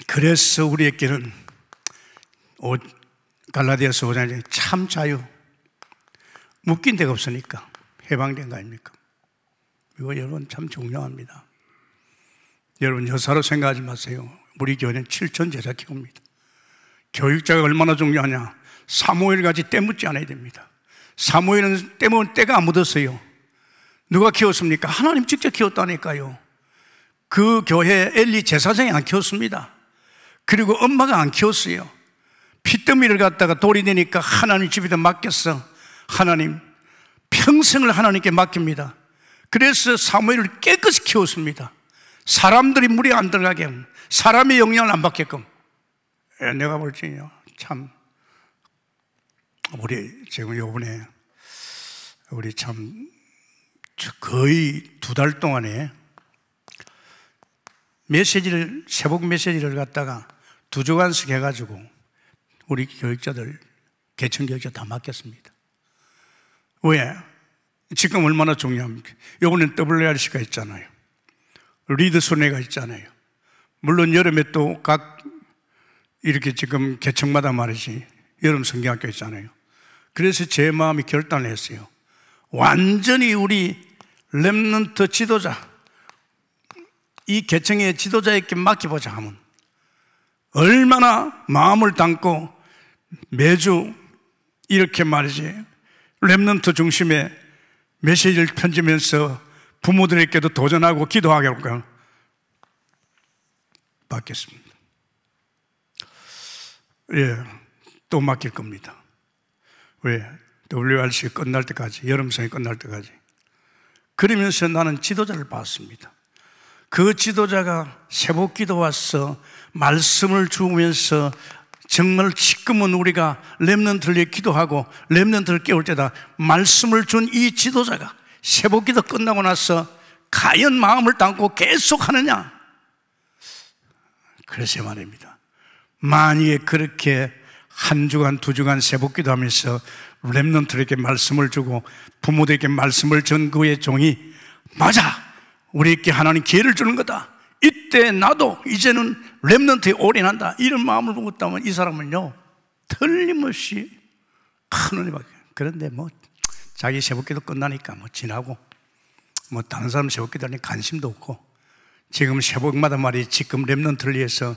A: 그래서 우리에게는 갈라디아서 5장에 참 자유 묶인 데가 없으니까 해방된 거 아닙니까? 이거 여러분 참 중요합니다. 여러분 여사로 생각하지 마세요. 우리 교회는 7천 제자 키웁니다. 교육자가 얼마나 중요하냐. 사무엘까지 때묻지 않아야 됩니다. 사무엘은 때문 때가 안 묻었어요. 누가 키웠습니까? 하나님 직접 키웠다니까요. 그 교회 엘리 제사장이 안 키웠습니다. 그리고 엄마가 안 키웠어요. 피더미를 갖다가 돌이 되니까 하나님 집에다 맡겼어. 하나님. 평생을 하나님께 맡깁니다. 그래서 사무엘을 깨끗이 키웠습니다. 사람들이 물에 안 들어가게, 사람의 영향을 안 받게끔. 예, 내가 볼 때요, 참, 우리 지금 요번에, 우리 참, 거의 두 달 동안에 메시지를, 새벽 메시지를 갖다가 두 조간씩 해가지고 우리 교육자들 개천 교육자 다 맡겼습니다. 왜? 지금 얼마나 중요합니까? 요번엔 WRC가 있잖아요. 리드 순회가 있잖아요. 물론 여름에 또 각 이렇게 지금 개척마다 말이지 여름 성경학교 있잖아요. 그래서 제 마음이 결단을 했어요. 완전히 우리 렘넌트 지도자 이 개청의 지도자에게 맡겨보자 하면 얼마나 마음을 담고 매주 이렇게 말이지 랩넌트 중심의 메시지를 편지면서 부모들에게도 도전하고 기도하게 할까 받겠습니다. 예, 또 맡길 겁니다. 왜? WRC 끝날 때까지, 여름성이 끝날 때까지. 그러면서 나는 지도자를 봤습니다. 그 지도자가 새복기도 와서 말씀을 주면서 정말 지금은 우리가 랩런트를 위 기도하고 랩런트를 깨울 때다 말씀을 준 이 지도자가 새복기도 끝나고 나서 과연 마음을 담고 계속 하느냐 그래서 말입니다 만약에 그렇게 한 주간 두 주간 세복기도 하면서 랩런트에게 말씀을 주고 부모들에게 말씀을 전 그의 종이 맞아 우리에게 하나님 기회를 주는 거다 이때 나도 이제는 랩런트에 올인한다. 이런 마음을 먹었다면 이 사람은요, 틀림없이 큰 은혜 받게. 그런데 뭐, 자기 새벽기도 끝나니까 뭐 지나고, 뭐 다른 사람 새복기도 하니 관심도 없고, 지금 새벽마다 말이 지금 랩런트를 위해서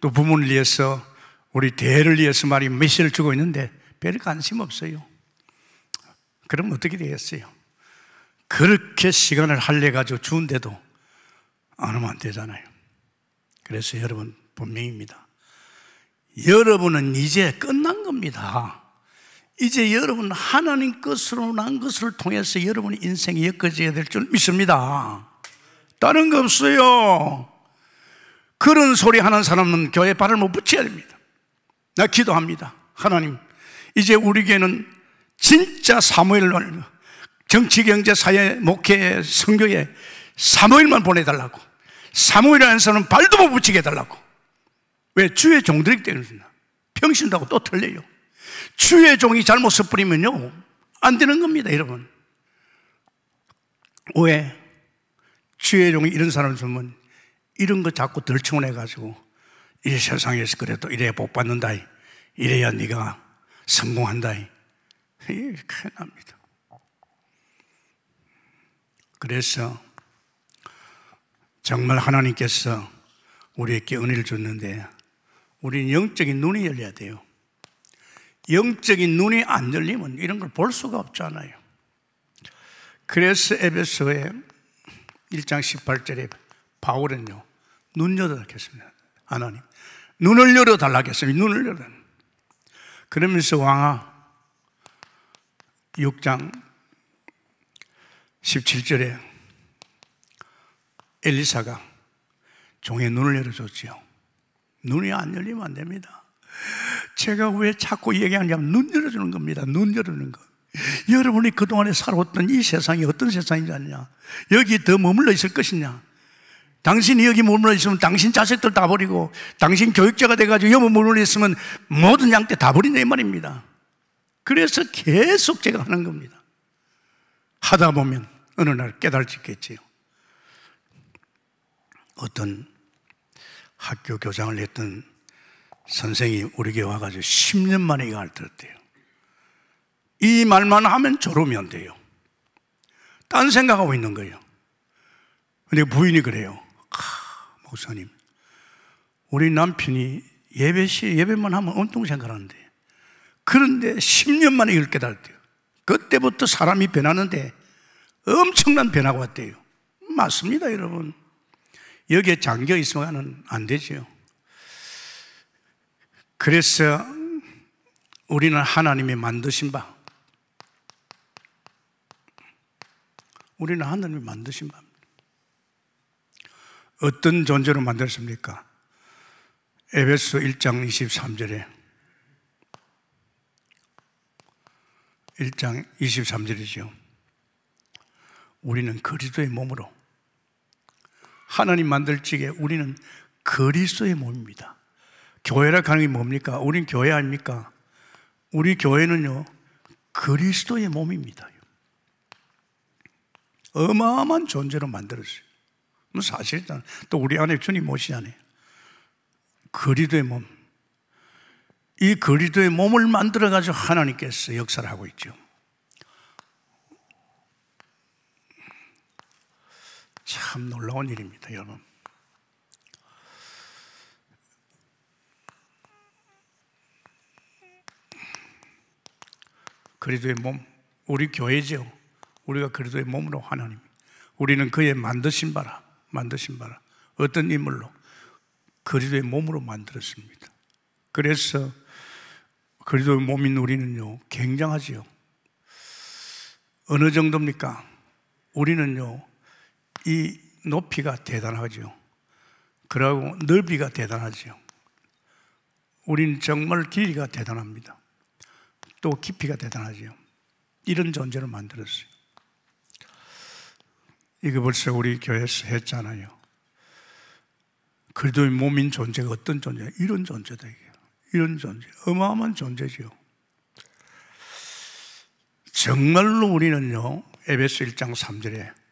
A: 또 부모를 위해서 우리 대회를 위해서 말이 메시를 주고 있는데 별 관심 없어요. 그럼 어떻게 되겠어요? 그렇게 시간을 할래 가지고 주는데도 안 하면 안 되잖아요. 그래서 여러분 분명입니다. 여러분은 이제 끝난 겁니다. 이제 여러분 하나님 것으로 난 것을 통해서 여러분 인생이 엮어져야 될 줄 믿습니다. 다른 거 없어요. 그런 소리 하는 사람은 교회 발을 못 붙여야 됩니다. 나 기도합니다. 하나님, 이제 우리 교회는 진짜 사무엘 정치, 경제, 사회, 목회, 선교에 사무엘만 보내달라고. 사무엘이라는 사람은 발도 못 붙이게 해달라고. 왜? 주의 종들이기 때문에. 평신다고 또 틀려요. 주의 종이 잘못 섣부리면요. 안 되는 겁니다, 여러분. 왜? 주의 종이 이런 사람 주면 이런 거 자꾸 덜청원가지고이 세상에서 그래도 이래 복 받는다. 이래야 네가 성공한다. 큰일 납니다. 그래서 정말 하나님께서 우리에게 은혜를 줬는데 우리는 영적인 눈이 열려야 돼요. 영적인 눈이 안 열리면 이런 걸 볼 수가 없잖아요. 그래서 에베소의 1장 18절에 바울은요, 눈열어달겠습니다 하나님. 눈을 열어달라겠습니다. 눈을 열어 그러면서 왕아 6장 17절에 엘리사가 종의 눈을 열어줬지요. 눈이 안 열리면 안 됩니다. 제가 왜 자꾸 얘기하냐면 눈 열어주는 겁니다. 눈 열어주는 거. 여러분이 그동안에 살아왔던 이 세상이 어떤 세상인지 아냐? 여기 더 머물러 있을 것이냐? 당신이 여기 머물러 있으면 당신 자식들 다 버리고 당신 교육자가 돼가지고 여기 머물러 있으면 모든 양떼 다 버린다 이 말입니다. 그래서 계속 제가 하는 겁니다. 하다 보면 어느 날 깨달을 수 있겠지요. 어떤 학교 교장을 했던 선생이 우리에게 와가지고 10년 만에 이걸 들었대요. 이 말만 하면 졸으면돼요딴 생각하고 있는 거예요. 근데 부인이 그래요. 아, 목사님. 우리 남편이 예배 시, 예배만 하면 온통 생각하는데. 그런데 10년 만에 이걸 깨달았대요. 그때부터 사람이 변하는데 엄청난 변화가 왔대요. 맞습니다, 여러분. 여기에 잠겨 있으면 안 되죠. 그래서 우리는 하나님이 만드신 바. 우리는 하나님이 만드신 바. 어떤 존재로 만들었습니까? 에베소 1장 23절에 1장 23절이죠. 우리는 그리스도의 몸으로 하나님 만들지게 우리는 그리스도의 몸입니다. 교회라 하는 게 뭡니까? 우린 교회 아닙니까? 우리 교회는요, 그리스도의 몸입니다. 어마어마한 존재로 만들었어요. 뭐 사실, 또 우리 안에 주님 모시잖아요. 그리도의 몸. 이 그리도의 몸을 만들어가지고 하나님께서 역사를 하고 있죠. 참 놀라운 일입니다, 여러분. 그리스도의 몸, 우리 교회죠. 우리가 그리스도의 몸으로 하나님. 우리는 그의 만드신 바라, 만드신 바라. 어떤 인물로 그리스도의 몸으로 만들었습니다. 그래서 그리스도의 몸인 우리는요, 굉장하지요. 어느 정도입니까? 우리는요, 이 높이가 대단하죠. 그러고 넓이가 대단하죠. 우린 정말 길이가 대단합니다. 또 깊이가 대단하죠. 이런 존재를 만들었어요. 이거 벌써 우리 교회에서 했잖아요. 그리도의 몸인 존재가 어떤 존재야? 이런 존재다, 이게. 이런 존재. 어마어마한 존재죠. 정말로 우리는요, 에베스 1장 3절에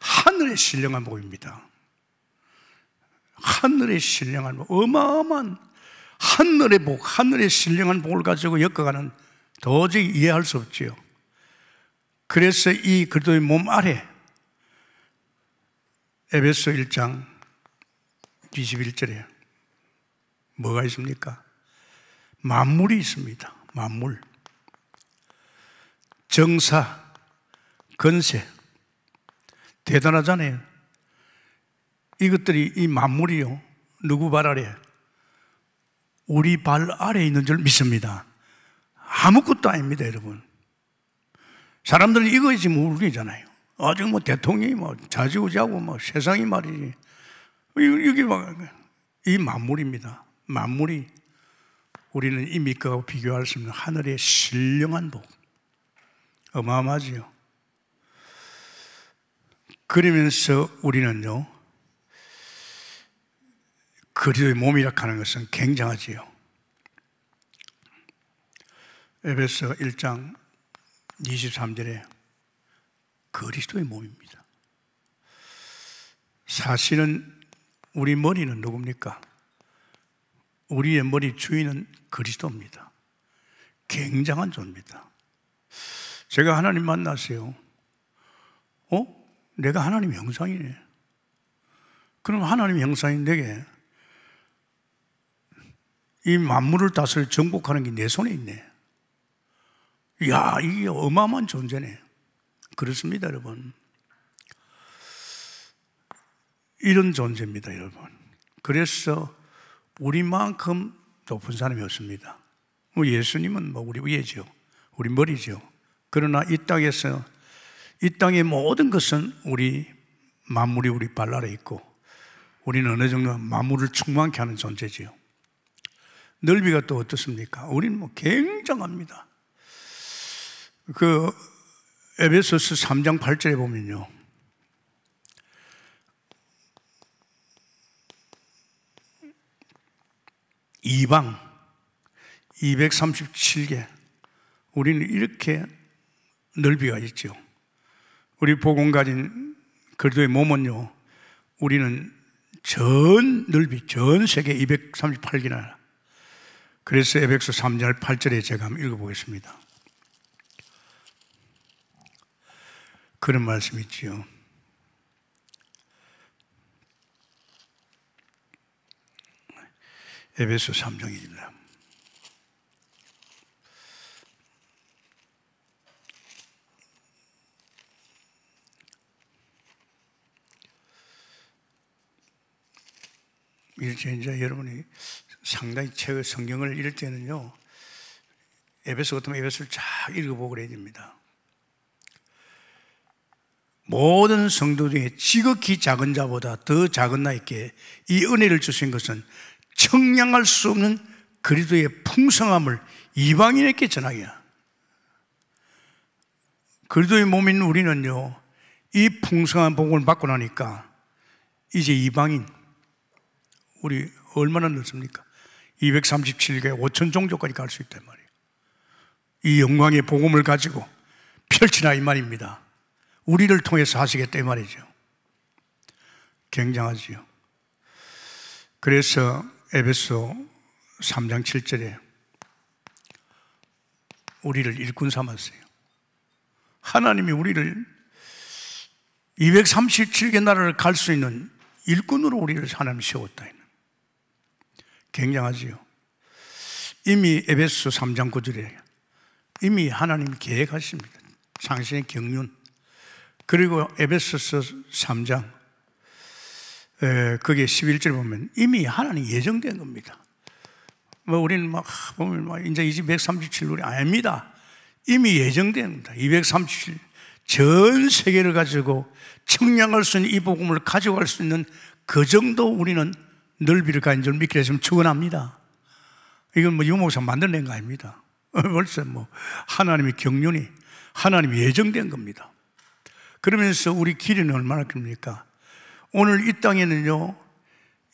A: 하늘의 신령한 복입니다. 하늘의 신령한 복, 어마어마한 하늘의 복, 하늘의 신령한 복을 가지고 엮어가는 도저히 이해할 수 없지요. 그래서 이그리도의몸 아래 에베소 1장 21절에 뭐가 있습니까? 만물이 있습니다. 만물. 정사, 건세, 대단하잖아요. 이것들이 이 만물이요. 누구 발 아래? 우리 발 아래에 있는 줄 믿습니다. 아무것도 아닙니다, 여러분. 사람들은 이거 지금 우울잖아요 아직 뭐 대통령이 뭐 자지우지하고 뭐 세상이 말이지. 여기 막이 만물입니다. 만물이 우리는 이미 그 비교할 수 없는 하늘의 신령한 복. 어마어마하지요. 그러면서 우리는요, 그리스도의 몸이라 하는 것은 굉장하지요. 에베소 1장 23절에 그리스도의 몸입니다. 사실은 우리 머리는 누굽니까? 우리의 머리 주인은 그리스도입니다. 굉장한 존입니다 제가 하나님 만나서요. 내가 하나님의 형상이네. 그럼 하나님의 형상인 내게 이 만물을 다스릴 정복하는 게 내 손에 있네. 야, 이게 어마어마한 존재네. 그렇습니다, 여러분. 이런 존재입니다, 여러분. 그래서 우리만큼 높은 사람이 없습니다. 뭐 예수님은 뭐 우리 위에죠. 우리 머리죠. 그러나 이 땅에서 이 땅의 모든 것은 우리 만물이 우리 발 아래 있고 우리는 어느 정도 만물을 충만케 하는 존재지요. 넓이가 또 어떻습니까? 우리는 뭐 굉장합니다. 그 에베소스 3장 8절에 보면요. 이방 237개 우리는 이렇게 넓이가 있죠. 우리 복음가진 그리스도의 몸은요, 우리는 전 넓이, 전 세계 2 3 8기 나라. 그래서 에베소 3절 8절에 제가 한번 읽어보겠습니다. 그런 말씀 있지요. 에베소 3장입니다. 이제 이제 여러분이 상당히 최 책을 성경을 읽을 때는요 에베소 같은 에베소를 쫙 읽어보고 그래야 됩니다. 모든 성도 중에 지극히 작은 자보다 더 작은 나에게 이 은혜를 주신 것은 청량할 수 없는 그리스도의 풍성함을 이방인에게 전하기야. 그리스도의 몸인 우리는요, 이 풍성한 복을 음 받고 나니까 이제 이방인, 우리 얼마나 늦습니까? 237개 5천 종족까지 갈 수 있단 말이에요. 이 영광의 복음을 가지고 펼치나 이 말입니다. 우리를 통해서 하시겠다 이 말이죠. 굉장하지요. 그래서 에베소 3장 7절에 우리를 일꾼 삼았어요. 하나님이 우리를 237개 나라를 갈 수 있는 일꾼으로 우리를 하나님 세웠다. 굉장하지요. 이미 에베소 3장 9절에 이미 하나님 계획하십니다. 상신의 경륜. 그리고 에베소서 3장 에, 그게 11절 보면 이미 하나님 예정된 겁니다. 뭐 우리는 막 보면 막 이제 237룰이 아닙니다. 이미 예정됩니다. 237. 전 세계를 가지고 청량할 수 있는 이 복음을 가져갈 수 있는 그 정도 우리는 넓이를 가진 줄믿게를 했으면 축원합니다. 이건 뭐 유목사 만들어낸 거 아닙니다. 벌써 (laughs) 뭐 하나님의 경륜이 하나님이 예정된 겁니다. 그러면서 우리 길이는 얼마나 큽니까? 오늘 이 땅에는요,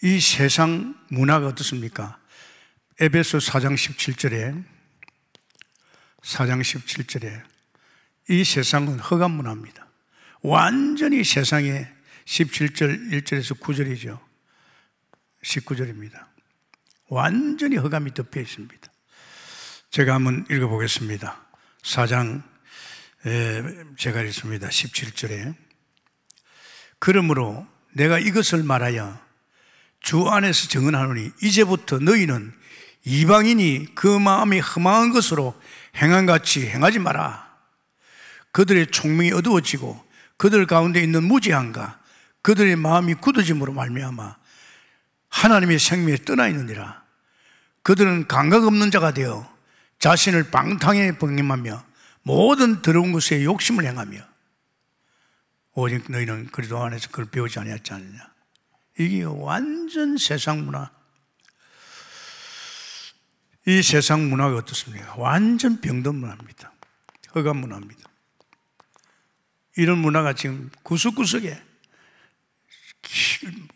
A: 이 세상 문화가 어떻습니까? 에베소 4장 17절에 4장 17절에 이 세상은 허감 문화입니다. 완전히 세상에 17절 1절에서 9절이죠. 19절입니다. 완전히 허감이 덮여 있습니다. 제가 한번 읽어보겠습니다. 4장, 제가 읽습니다. 17절에. 그러므로 내가 이것을 말하여 주 안에서 정언하노니 이제부터 너희는 이방인이 그 마음이 험한 것으로 행한 같이 행하지 마라. 그들의 총명이 어두워지고 그들 가운데 있는 무지함과 그들의 마음이 굳어짐으로 말미암아 하나님의 생명에 떠나 있느니라. 그들은 감각 없는 자가 되어 자신을 방탕에 번임하며 모든 더러운 것에 욕심을 행하며 오직 너희는 그리스도 안에서 그걸 배우지 않았지 않느냐. 이게 완전 세상 문화. 이 세상 문화가 어떻습니까? 완전 병든 문화입니다. 허간 문화입니다. 이런 문화가 지금 구석구석에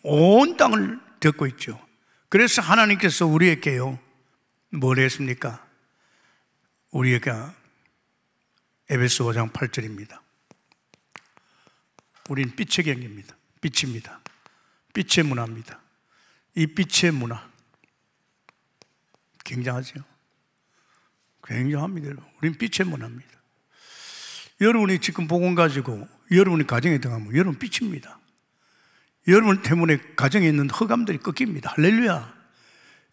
A: 온 땅을 듣고 있죠. 그래서 하나님께서 우리에게요, 뭘 했습니까? 우리에게에베스 5장 8절입니다. 우린 빛의 경입니다. 빛입니다. 빛의 문화입니다. 이 빛의 문화. 굉장하죠? 굉장합니다. 우린 빛의 문화입니다. 여러분이 지금 복음 가지고 여러분이 가정에 들어가면 여러분 빛입니다. 여러분 때문에 가정에 있는 허감들이 꺾입니다. 할렐루야.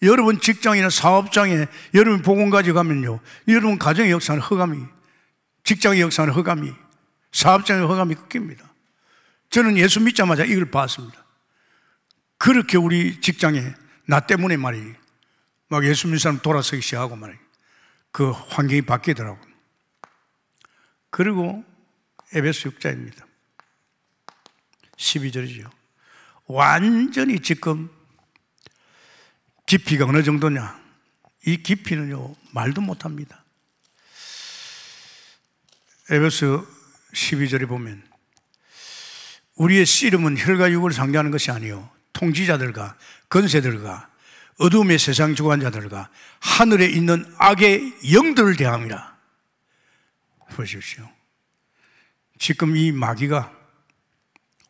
A: 여러분 직장이나 사업장에 여러분 복음 가져가면요. 여러분 가정의 역사는 허감이, 직장의 역사는 허감이, 사업장의 허감이 꺾입니다. 저는 예수 믿자마자 이걸 봤습니다. 그렇게 우리 직장에 나 때문에 말이 막 예수 믿는 사람 돌아서기 시작하고 말이 그 환경이 바뀌더라고. 그리고 에베소 6자입니다. 12절이죠. 완전히 지금 깊이가 어느 정도냐? 이 깊이는요, 말도 못 합니다. 에베스 12절에 보면 우리의 씨름은 혈과 육을 상대하는 것이 아니요 통지자들과 건세들과 어둠의 세상 주관자들과 하늘에 있는 악의 영들을 대합니다 보십시오. 지금 이 마귀가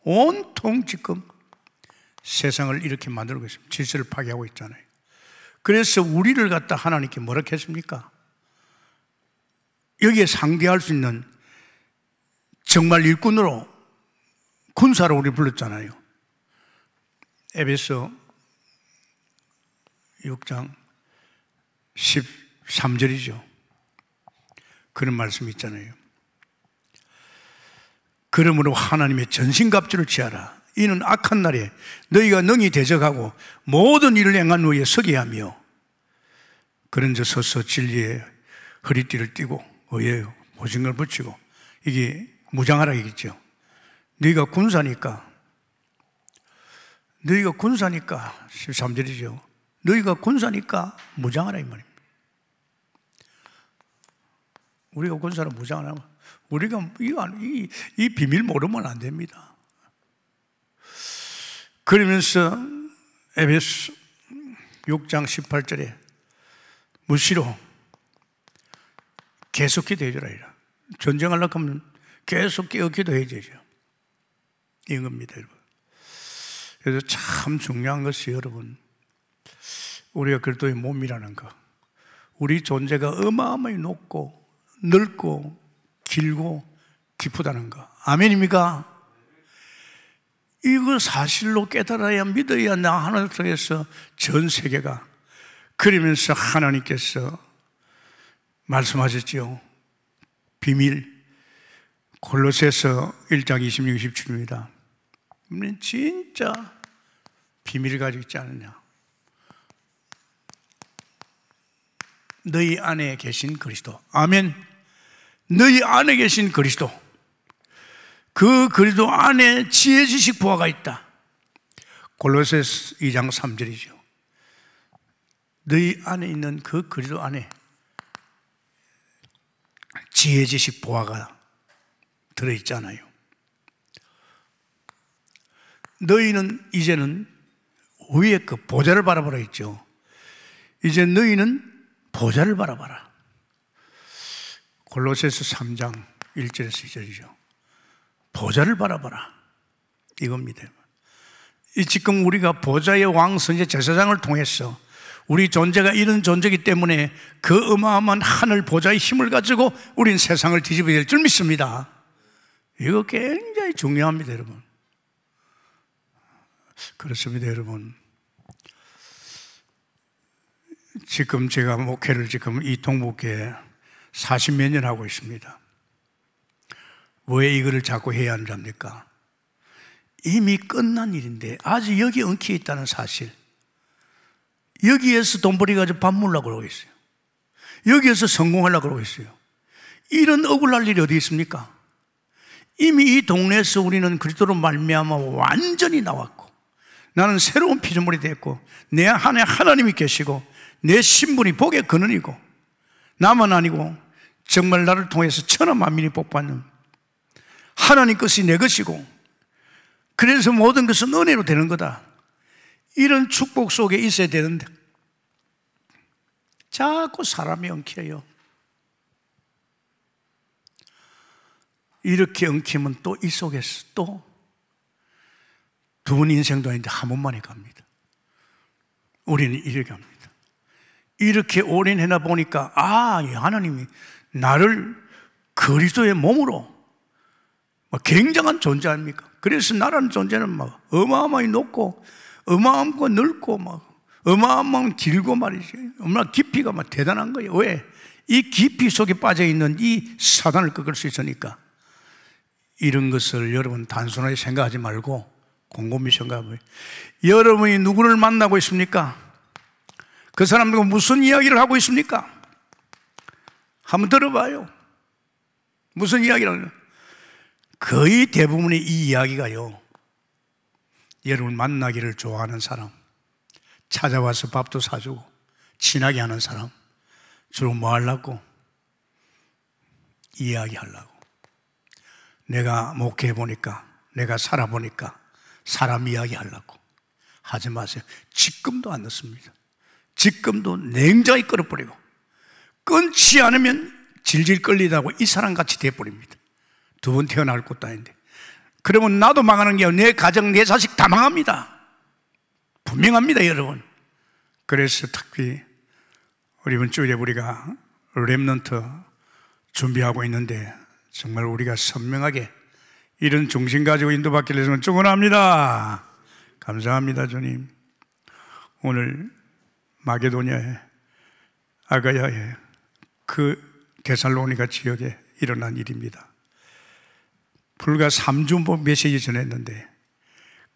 A: 온통 지금 세상을 이렇게 만들고 있습니다. 질서를 파괴하고 있잖아요. 그래서 우리를 갖다 하나님께 뭐라 했습니까? 여기에 상대할 수 있는 정말 일꾼으로 군사로 우리 불렀잖아요. 에베소 6장 13절이죠. 그런 말씀이 있잖아요. 그러므로 하나님의 전신갑주를 취하라. 이는 악한 날에 너희가 능히 대적하고 모든 일을 행한 후에 서게 하며 그런 저 서서 진리의 허리띠를 띠고 의에 보증을 붙이고 이게 무장하라이겠죠. 너희가 군사니까 너희가 군사니까 13절이죠. 너희가 군사니까 무장하라 이 말입니다. 우리가 군사로 무장을 하면 우리가 이, 이, 이 비밀 모르면 안 됩니다. 그러면서 에베스 6장 18절에 무시로 계속 기도해줘라 이라. 전쟁하려고 하면 계속 깨어 기도해줘야죠. 이겁니다, 여러분. 그래서 참 중요한 것이 여러분, 우리가 그리도의 몸이라는 것, 우리 존재가 어마어마히 높고 넓고 길고 깊다는 것. 아멘입니까? 이거 사실로 깨달아야 믿어야 나 하늘 통해서 전 세계가 그러면서 하나님께서 말씀하셨지요. 비밀 골로새서 1장 26, 27입니다. 우리는 진짜 비밀을 가지고 있지 않느냐. 너희 안에 계신 그리스도. 아멘. 너희 안에 계신 그리스도. 그그리도 안에 지혜 지식 부하가 있다. 골로새 2장 3절이죠. 너희 안에 있는 그그리도 안에 지혜 지식 보화가 들어 있잖아요. 너희는 이제는 위에 그 보좌를 바라보라 했죠. 이제 너희는 보좌를 바라봐라. 골로새서 3장 1절에서 2절이죠. 보좌를 바라봐라. 이겁니다. 이 지금 우리가 보좌의 왕 선제 제사장을 통해서 우리 존재가 이런 존재이기 때문에 그 어마어마한 하늘 보좌의 힘을 가지고 우린 세상을 뒤집어야 될 줄 믿습니다. 이거 굉장히 중요합니다, 여러분. 그렇습니다, 여러분. 지금 제가 목회를 지금 이 동북에 40몇년 하고 있습니다. 왜 이거를 자꾸 해야 하는 겁니까? 이미 끝난 일인데 아직 여기 엉켜 있다는 사실. 여기에서 돈벌이 가지고 밥 먹으려고 그러고 있어요. 여기에서 성공하려고 그러고 있어요. 이런 억울할 일이 어디 있습니까? 이미 이 동네에서 우리는 그리스도로 말미암아 완전히 나왔고 나는 새로운 피조물이 됐고 내 안에 하나님이 계시고 내 신분이 복의 근원이고 나만 아니고 정말 나를 통해서 천하 만민이 복받는 하나님 것이 내 것이고 그래서 모든 것은 은혜로 되는 거다. 이런 축복 속에 있어야 되는데 자꾸 사람이 엉켜요. 이렇게 엉키면 또 이 속에서 또 두 분 인생도 아닌데 한 번만에 갑니다. 우리는 이렇게 합니다. 이렇게 오랜 해나 보니까 아 하나님이 나를 그리스도의 몸으로 뭐 굉장한 존재 아닙니까? 그래서 나라는 존재는 막 뭐 어마어마히 높고 어마어마하고 넓고 막 뭐 어마어마하면 길고 말이지. 얼마나 깊이가 막 대단한 거예요. 왜? 이 깊이 속에 빠져 있는 이 사단을 꺾을 수 있으니까. 이런 것을 여러분 단순하게 생각하지 말고 곰곰이 생각해보세요. 여러분이 누구를 만나고 있습니까? 그 사람들과 무슨 이야기를 하고 있습니까? 한번 들어봐요. 무슨 이야기를 하냐? 거의 대부분의 이 이야기가요. 여러분 만나기를 좋아하는 사람, 찾아와서 밥도 사주고, 친하게 하는 사람, 주로 뭐 하려고? 이야기하려고. 내가 목회해 보니까, 내가 살아보니까, 사람 이야기하려고. 하지 마세요. 지금도 안 넣습니다. 지금도 냉장히 끓어버리고, 끊지 않으면 질질 끌리다고 이 사람같이 돼버립니다. 두번 태어날 것도 아닌데. 그러면 나도 망하는 게 내 가정, 내 자식 다 망합니다. 분명합니다, 여러분. 그래서 특히 우리 이번 주에 우리가 랩런트 준비하고 있는데 정말 우리가 선명하게 이런 중심 가지고 인도받기를 해서 축원합니다. 감사합니다, 주님. 오늘 마게도냐에 아가야에 그 데살로니가 지역에 일어난 일입니다. 불과 3주 뭐 메시지 전했는데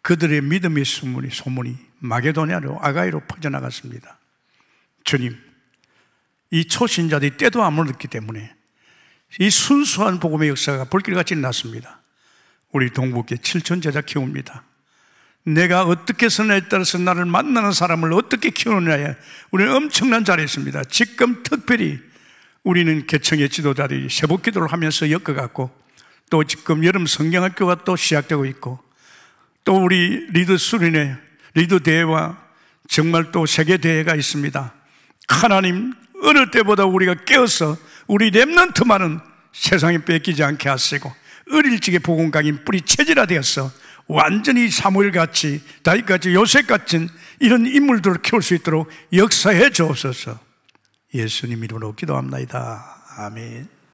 A: 그들의 믿음의 소문이, 소문이 마게도냐로 아가이로 퍼져나갔습니다. 주님, 이 초신자들이 때도 안 물었기 때문에 이 순수한 복음의 역사가 불길같이 났습니다. 우리 동북계 7천 제자 키웁니다. 내가 어떻게 선에 따라서 나를 만나는 사람을 어떻게 키우느냐에 우리는 엄청난 자리 에 있습니다. 지금 특별히 우리는 개청의 지도자들이 새벽 기도를 하면서 엮어갖고 또 지금 여름 성경학교가 또 시작되고 있고 또 우리 리드 수련의 리드 대회와 정말 또 세계 대회가 있습니다. 하나님 어느 때보다 우리가 깨어서 우리 랩런트만은 세상에 뺏기지 않게 하시고 어릴 적에 복음강인 뿌리 체질화 되어서 완전히 사무엘같이 다윗같이 요셉같은 이런 인물들을 키울 수 있도록 역사해 주옵소서 예수님 이름으로 기도합니다 아멘